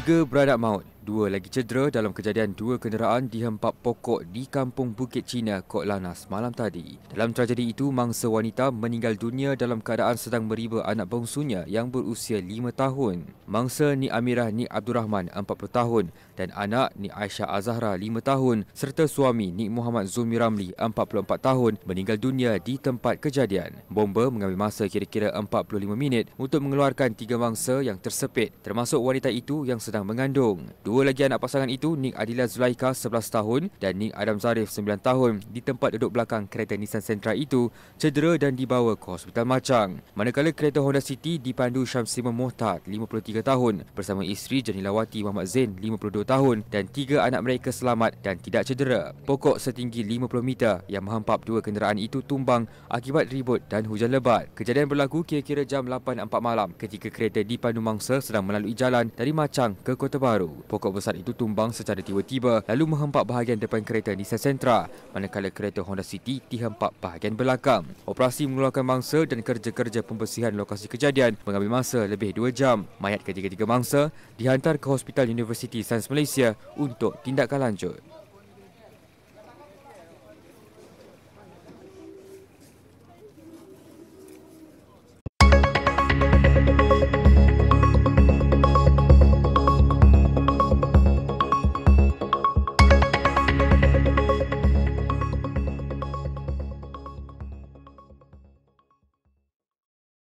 tiga beradab maut. Dua lagi cedera dalam kejadian dua kenderaan dihempap pokok di kampung Bukit Cina, Kok Lanas malam tadi. Dalam tragedi itu, mangsa wanita meninggal dunia dalam keadaan sedang meriba anak bongsunya yang berusia lima tahun. Mangsa Ni Amirah Ni Abdul Rahman, empat puluh tahun dan anak Ni Aisyah Azahra, lima tahun serta suami Ni Muhammad Zumi Ramli, empat puluh empat tahun meninggal dunia di tempat kejadian. Bomba mengambil masa kira-kira empat puluh lima minit untuk mengeluarkan tiga mangsa yang tersepit termasuk wanita itu yang sedang mengandung. Dua Dua lagi anak pasangan itu, Nick Adila Zulaika 11 tahun dan Nick Adam Zarif 9 tahun di tempat duduk belakang kereta Nissan Sentra itu cedera dan dibawa ke hospital macang. Manakala kereta Honda City dipandu Syamsimah Mohtad 53 tahun bersama isteri Janilawati Muhammad Zain 52 tahun dan tiga anak mereka selamat dan tidak cedera. Pokok setinggi 50 meter yang menghempap dua kenderaan itu tumbang akibat ribut dan hujan lebat. Kejadian berlaku kira-kira jam 8.04 malam ketika kereta dipandu mangsa sedang melalui jalan dari Macang ke Kota Baru. Pokok mangkuk besar itu tumbang secara tiba-tiba lalu menghempak bahagian depan kereta Nissan Sentra manakala kereta Honda City dihempak bahagian belakang. Operasi mengeluarkan mangsa dan kerja-kerja pembersihan lokasi kejadian mengambil masa lebih 2 jam. Mayat ketiga-tiga mangsa dihantar ke Hospital University Sains Malaysia untuk tindakan lanjut.